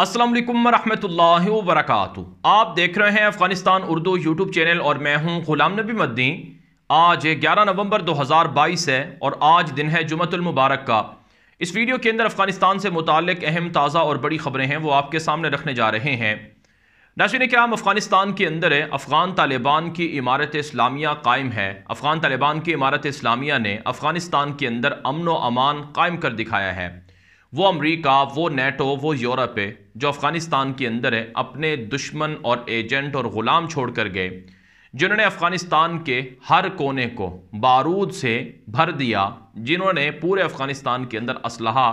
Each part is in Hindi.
असलम वरहमल वरक आप देख रहे हैं अफगानिस्तान उर्दू यूट्यूब चैनल और मैं हूं गुलाम नबी मद्दीन आज 11 नवंबर 2022 है और आज दिन है जुमतुलमबारक का इस वीडियो के अंदर अफगानिस्तान से मुतक अहम ताज़ा और बड़ी खबरें हैं वो आपके सामने रखने जा रहे हैं नाशिन क्राम अफगानिस्तान के अंदर है अफ़गान तालिबान की इमारत इस्लामिया कायम है अफ़गान तालिबान की इमारत इस्लामिया ने अफ़गानिस्तान के अंदर अमन व अमान कायम कर दिखाया है वो अमेरिका वो नेटो वो यूरोप है जो अफ़गानिस्तान के अंदर है अपने दुश्मन और एजेंट और ग़ुलाम छोड़ कर गए जिन्होंने अफ़गानिस्तान के हर कोने को बारूद से भर दिया जिन्होंने पूरे अफ़गानिस्तान के अंदर असलहा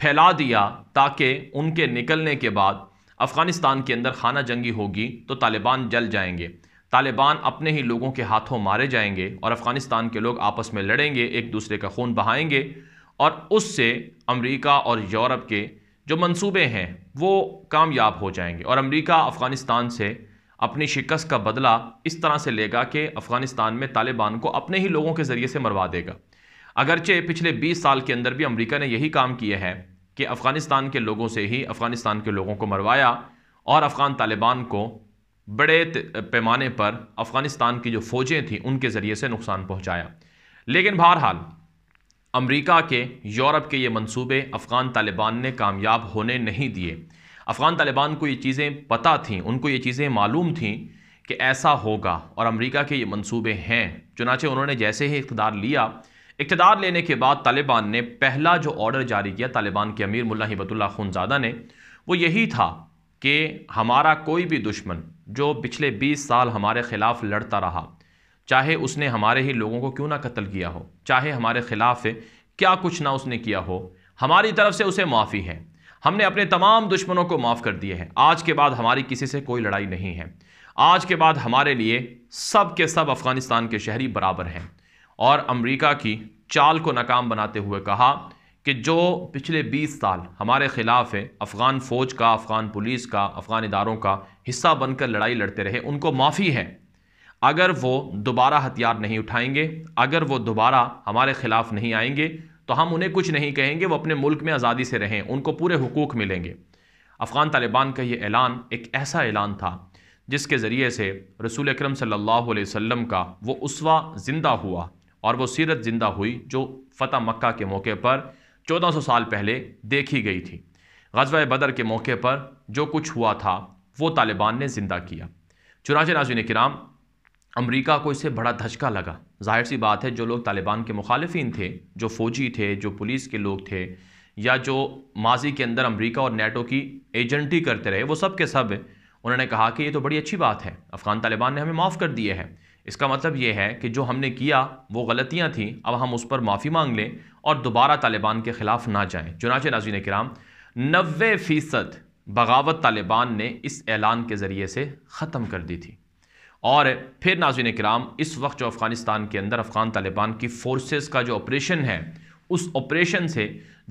फैला दिया ताकि उनके निकलने के बाद अफ़गानिस्तान के अंदर खाना जंगी होगी तो तालिबान जल जाएंगे तालिबान अपने ही लोगों के हाथों मारे जाएंगे और अफ़गानिस्तान के लोग आपस में लड़ेंगे एक दूसरे का खून बहाएंगे और उससे अमेरिका और यूरोप के जो मंसूबे हैं वो कामयाब हो जाएंगे और अमेरिका अफ़गानिस्तान से अपनी शिकस्त का बदला इस तरह से लेगा कि अफ़गानिस्तान में तालिबान को अपने ही लोगों के ज़रिए से मरवा देगा अगरचे पिछले 20 साल के अंदर भी अमेरिका ने यही काम किया है कि अफ़गानिस्तान के लोगों से ही अफ़गानिस्तान के लोगों को मरवाया और अफ़गान तालिबान को बड़े पैमाने पर अफ़गानिस्तान की जो फ़ौजें थीं उनके ज़रिए से नुकसान पहुँचाया लेकिन बहरहाल अमरीका के यूरोप के ये मंसूबे अफ़गान तालिबान ने कामयाब होने नहीं दिए अफ़गान तालिबान को ये चीज़ें पता थीं उनको ये चीज़ें मालूम थीं कि ऐसा होगा और अमरीका के ये मंसूबे हैं चुनाचे उन्होंने जैसे ही इकतदार लिया इकतदार लेने के बाद तालिबान ने पहला जो ऑर्डर जारी किया तालिबान के अमीर मुला हिबतुल्ला खुनजादा ने वो यही था कि हमारा कोई भी दुश्मन जो पिछले 20 साल हमारे ख़िलाफ़ लड़ता रहा चाहे उसने हमारे ही लोगों को क्यों ना कत्ल किया हो चाहे हमारे ख़िलाफ़ क्या कुछ ना उसने किया हो हमारी तरफ से उसे माफ़ी है हमने अपने तमाम दुश्मनों को माफ़ कर दिए हैं आज के बाद हमारी किसी से कोई लड़ाई नहीं है आज के बाद हमारे लिए सब के सब अफ़गानिस्तान के शहरी बराबर हैं और अमेरिका की चाल को नाकाम बनाते हुए कहा कि जो पिछले 20 साल हमारे ख़िलाफ़ है अफ़गान फ़ौज का अफ़गान पुलिस का अफ़गान इदारों का हिस्सा बनकर लड़ाई लड़ते रहे उनको माफ़ी है अगर वो दोबारा हथियार नहीं उठाएंगे अगर वो दोबारा हमारे ख़िलाफ़ नहीं आएंगे तो हम उन्हें कुछ नहीं कहेंगे वो अपने मुल्क में आज़ादी से रहें उनको पूरे हकूक़ मिलेंगे अफ़गान तालिबान का ये ऐलान एक ऐसा ऐलान था जिसके ज़रिए से रसूल अक्रम सम का वो उसवा ज़िंदा हुआ और वो सीरत ज़िंदा हुई जो फ़तह मक्का के मौके पर 1400 साल पहले देखी गई थी गजवा बदर के मौके पर जो कुछ हुआ था वो तालिबान ने ज़िंदा किया चुनाच ने कराम अमेरिका को इससे बड़ा धचका लगा जाहिर सी बात है जो लोग तालिबान के मुखालफन थे जो फ़ौजी थे जो पुलिस के लोग थे या जो माजी के अंदर अमेरिका और नेटो की एजेंटी करते रहे वो सब के सब उन्होंने कहा कि ये तो बड़ी अच्छी बात है अफ़गान तालिबान ने हमें माफ़ कर दिए हैं इसका मतलब ये है कि जो हमने किया वो गलतियाँ थीं अब हम उस पर माफ़ी मांग लें और दोबारा तालिबान के ख़िलाफ़ ना जाएँ चुनाचे नाजीन कराम नबे फ़ीसद बगावत तालिबान ने इस ऐलान के ज़रिए से ख़त्म कर दी थी और फिर नाजिन कराम इस वक्त जो अफ़गानिस्तान के अंदर अफ़गान तालिबान की फ़ोर्सेस का जो ऑपरेशन है उस ऑपरेशन से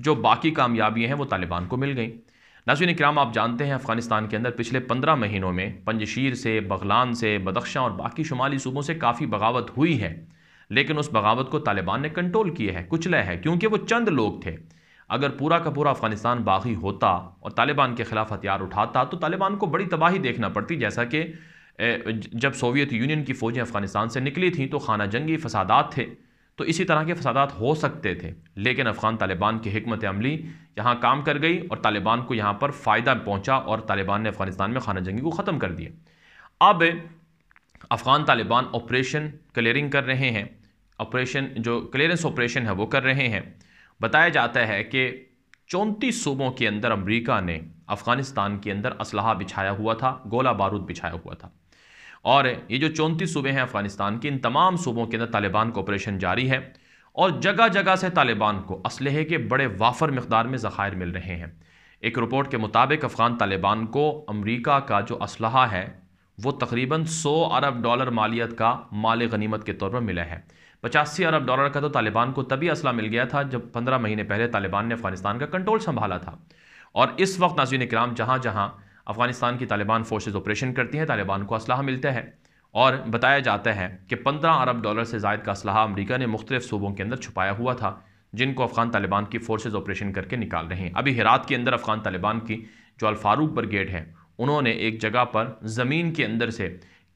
जो बाकी कामयाबियाँ हैं वो तालिबान को मिल गई नाजिन कराम आप जानते हैं अफ़गानिस्तान के अंदर पिछले पंद्रह महीनों में पंजशीर से बगलान से बदख्शा और बाकी शुमाली सूबों से काफ़ी बगावत हुई है लेकिन उस बगावत को तालिबान ने कंट्रोल किया है कुचला है क्योंकि वो चंद लोग थे अगर पूरा का पूरा अफगानिस्तान बागी होता और तालिबान के खिलाफ हथियार उठाता तो तालिबान को बड़ी तबाही देखना पड़ती जैसा कि जब सोवियत यूनियन की फ़ौजें अफ़गानिस्तान से निकली थीं तो खाना जंगी फसादात थे तो इसी तरह के फसादात हो सकते थे लेकिन अफ़गान तालिबान की हमत अमली यहाँ काम कर गई और तालिबान को यहाँ पर फ़ायदा पहुँचा और तालिबान ने अफ़गानिस्तान में खाना जंगी को ख़त्म कर दिया अब अफ़गान तालिबान ऑपरेशन क्लियरिंग कर रहे हैं ऑपरेशन जो क्लियरेंस ऑपरेशन है वो कर रहे हैं बताया जाता है कि चौंतीस सूबों के अंदर अमरीका ने अफ़गानिस्तान के अंदर असलाह बिछाया हुआ था गोला बारूद बिछाया हुआ था और ये जो चौंतीस सूबे हैं अफ़गानिस्तान के इन तमाम सूबों के अंदर तालिबान का ऑपरेशन जारी है और जगह जगह से तालिबान को इसलहे के बड़े वाफर मकदार में ज़ख़ायर मिल रहे हैं एक रिपोर्ट के मुताबिक अफ़गान तालिबान को अमरीका का जो इसल है वो तकरीबन 100 अरब डॉलर मालियत का माल गनीमत के तौर पर मिला है पचासी अरब डॉलर का तो तालिबान को तभी असला मिल गया था जब पंद्रह महीने पहले तालिबान ने अफगानिस्तान का कंट्रोल संभाला था और इस वक्त नाजीन कराम जहाँ जहाँ अफगानिस्तान की तालिबान फोर्सेज ऑपरेशन करती हैं तालिबान को असलाह मिलता है और बताया जाता है कि पंद्रह अरब डॉलर से जायद का असलाह अमरीका ने मुख्तु सूबों के अंदर छुपाया हुआ था जिनको अफगान तालिबान की फोर्सेज ऑपरेशन करके निकाल रहे हैं अभी हिरात के अंदर अफगान तालिबान की जो अलफारूक ब्रिगेड है उन्होंने एक जगह पर ज़मीन के अंदर से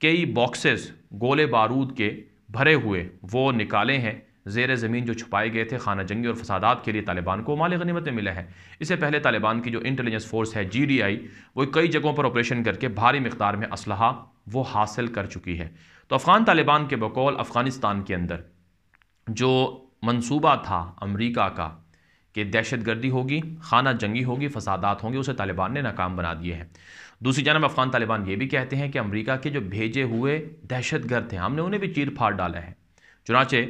कई बॉक्सेस गोले बारूद के भरे हुए वो निकाले हैं जेर ज़मीन जो छुपाए गए थे खाना जंगी और फसादात के लिए तालिबान को माल गनीमत में मिला है इससे पहले तालिबान की जो इंटेलिजेंस फोर्स है जी डी आई वो कई जगहों पर ऑपरेशन करके भारी मकदार में असलहा वो हासिल कर चुकी है तो अफ़गान तालिबान के बकौल अफ़गानिस्तान के अंदर जो मनसूबा था अमरीका का कि दहशत गर्दी होगी खाना जंगी होगी फसादात होंगे उसे तालिबान ने नाकाम बना दिए हैं दूसरी जानब अफ़गान तालिबान ये भी कहते हैं कि अमरीका के जो भेजे हुए दहशत गर्द थे हमने उन्हें भी चीर फाड़ डाला है चुनाचे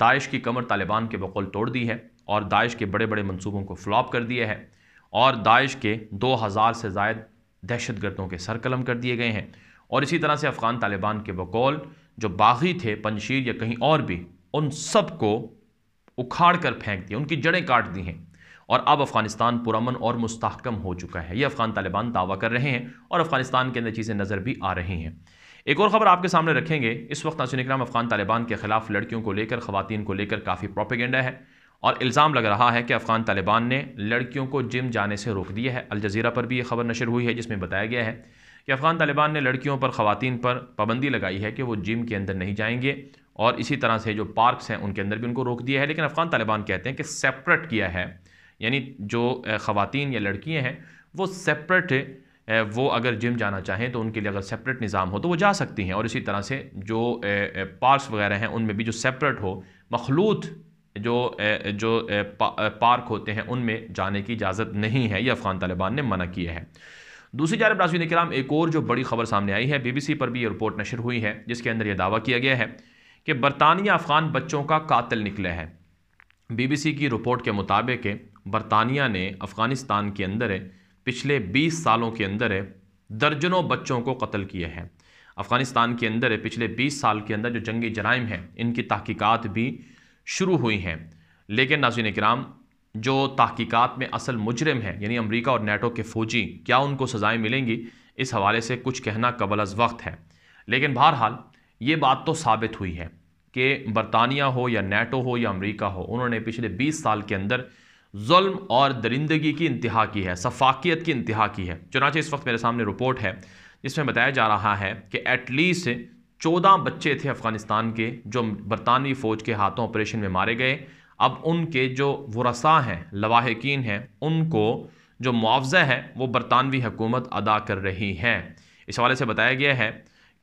दाइश की कमर तालिबान के बकौल तोड़ दी है और दाइश के बड़े बड़े मनसूबों को फ्लॉप कर दिया है और दाइश के 2000 से जायद दहशत गर्दों के सर कलम कर दिए गए हैं और इसी तरह से अफ़गान तालिबान के बकौल जो बागी थे पंशीर या कहीं और भी उन सब को उखाड़ कर फेंक दिया उनकी जड़ें काट दी हैं और अब अफ़गानिस्तान पुरमन और मुस्तकम हो चुका है ये अफ़गान तालिबान दावा कर रहे हैं और अफ़गानिस्तान के अंदर चीज़ें नज़र भी आ रही हैं एक और खबर आपके सामने रखेंगे इस वक्त नासिन इकराम अफगान तालिबान के खिलाफ लड़कियों को लेकर खातन को लेकर काफ़ी प्रोपेगेंडा है और इल्ज़ाम लग रहा है कि अफगान तालिबान ने लड़कियों को जिम जाने से रोक दिया है अलज़ीरा पर भी ये खबर नशर हुई है जिसमें बताया गया है कि अफगान तालिबान ने लड़कियों पर खातन पर पाबंदी लगाई है कि वो जिम के अंदर नहीं जाएंगे और इसी तरह से जो पार्कस हैं उनके अंदर भी उनको रोक दिया है लेकिन अफगान तालिबान कहते हैं कि सेपरेट किया है यानी जो ख़वान या लड़कियाँ हैं वो सेपरेट वो अगर जिम जाना चाहें तो उनके लिए अगर सेपरेट निज़ाम हो तो वो जा सकती हैं और इसी तरह से जो पार्क्स वगैरह हैं उनमें भी जो सेपरेट हो मखलूत जो जो पार्क होते हैं उनमें जाने की इजाज़त नहीं है ये अफ़गान तालिबान ने मना किया है दूसरी जानब नाजीन कराम एक और जो बड़ी खबर सामने आई है बीबीसी पर भी ये रिपोर्ट नशर हुई है जिसके अंदर यह दावा किया गया है कि बरतानिया अफ़गान बच्चों का कातिल निकला है बीबीसी की रिपोर्ट के मुताबिक बरतानिया ने अफ़गानिस्तान के अंदर पिछले 20 सालों के अंदर दर्जनों बच्चों को कत्ल किए हैं अफ़गानिस्तान के अंदर पिछले 20 साल के अंदर जो जंगी जराइम हैं इनकी तहकीक़ात भी शुरू हुई हैं लेकिन नाजिन कराम जो तहकीक़ात में असल मुजरम है यानी अमरीका और नेटो के फ़ौजी क्या उनको सज़ाएँ मिलेंगी इस हवाले से कुछ कहना कबल अज़ वक्त है लेकिन बहरहाल ये बात तो साबित हुई है कि बरतानिया हो या नेटो हो या अमेरिका हो उन्होंने पिछले 20 साल के अंदर जुल्म और दरिंदगी की इंतहा की है सफाकियत की इंतहा की है चुनाचे इस वक्त मेरे सामने रिपोर्ट है जिसमें बताया जा रहा है कि एटलीस्ट चौदह बच्चे थे अफ़गानिस्तान के जो बरतानवी फ़ौज के हाथों ऑपरेशन में मारे गए अब उनके जो वसा हैं लवाहकिन हैं उनको जो मुआवजा है वो बरतानवी हुकूमत अदा कर रही है इस हवाले से बताया गया है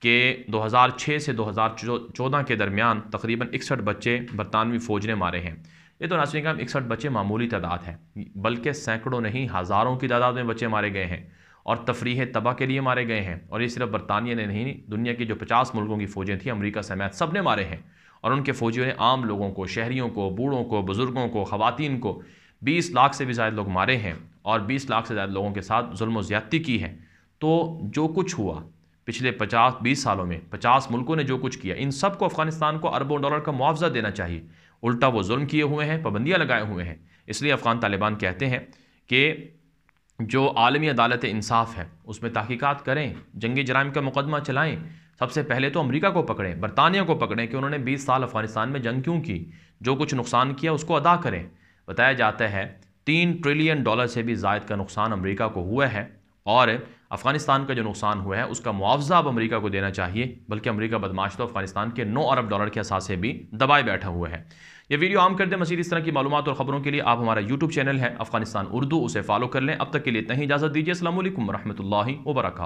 कि 2006 से 2014 के दरमियान तकरीबन इकसठ बच्चे बरतानवी फ़ौज ने मारे हैं ये तो नासिन का इकसठ बच्चे मामूली तादाद हैं बल्कि सैकड़ों नहीं हज़ारों की तादाद में बच्चे मारे गए हैं और तफरीह तबाह के लिए मारे गए हैं और ये सिर्फ बरतानिया ने नहीं दुनिया की जो पचास मुल्कों की फ़ौजें थी अमरीका समेत सब ने मारे हैं और उनके फ़ौजियों ने आम लोगों को शहरीों को बूढ़ों को बुज़ुर्गों को ख़वान को बीस लाख से भी ज़्यादा लोग मारे हैं और बीस लाख से ज़्यादा लोगों के साथ जुल्म ज़्यादती की है तो जो कुछ हुआ पिछले पचास बीस सालों में पचास मुल्कों ने जो कुछ किया इन सब को अफगानिस्तान को अरबों डॉलर का मुआवजा देना चाहिए उल्टा वो जुल्म किए हुए हैं पाबंदियाँ लगाए हुए हैं इसलिए अफ़गान तालिबान कहते हैं कि जो आलमी अदालत इंसाफ है उसमें तहकीक़ात करें जंगी जराइम का मुकदमा चलाएं सबसे पहले तो अमरीका को पकड़ें बरतानिया को पकड़ें कि उन्होंने बीस साल अफ़गानिस्तान में जंग क्यों की जो कुछ नुकसान किया उसको अदा करें बताया जाता है तीन ट्रिलियन डॉलर से भी जायद का नुकसान अमेरिका को हुआ है और अफगानिस्तान का जो नुकसान हुआ है उसका मुआवजा अब अमरीका को देना चाहिए बल्कि अमरीका बदमाश तो अफगानिस्तान के नौ अरब डॉलर के असासे भी दबाए बैठा हुआ है ये वीडियो आम कर दें मजीद इस तरह की मालूम और ख़बरों के लिए आप हमारा यूट्यूब चैनल है अफगानिस्तान उर्दू उसे फॉलो कर लें अब तक के लिए इतना ही इजाज़त दीजिए असल वरहमल वर्क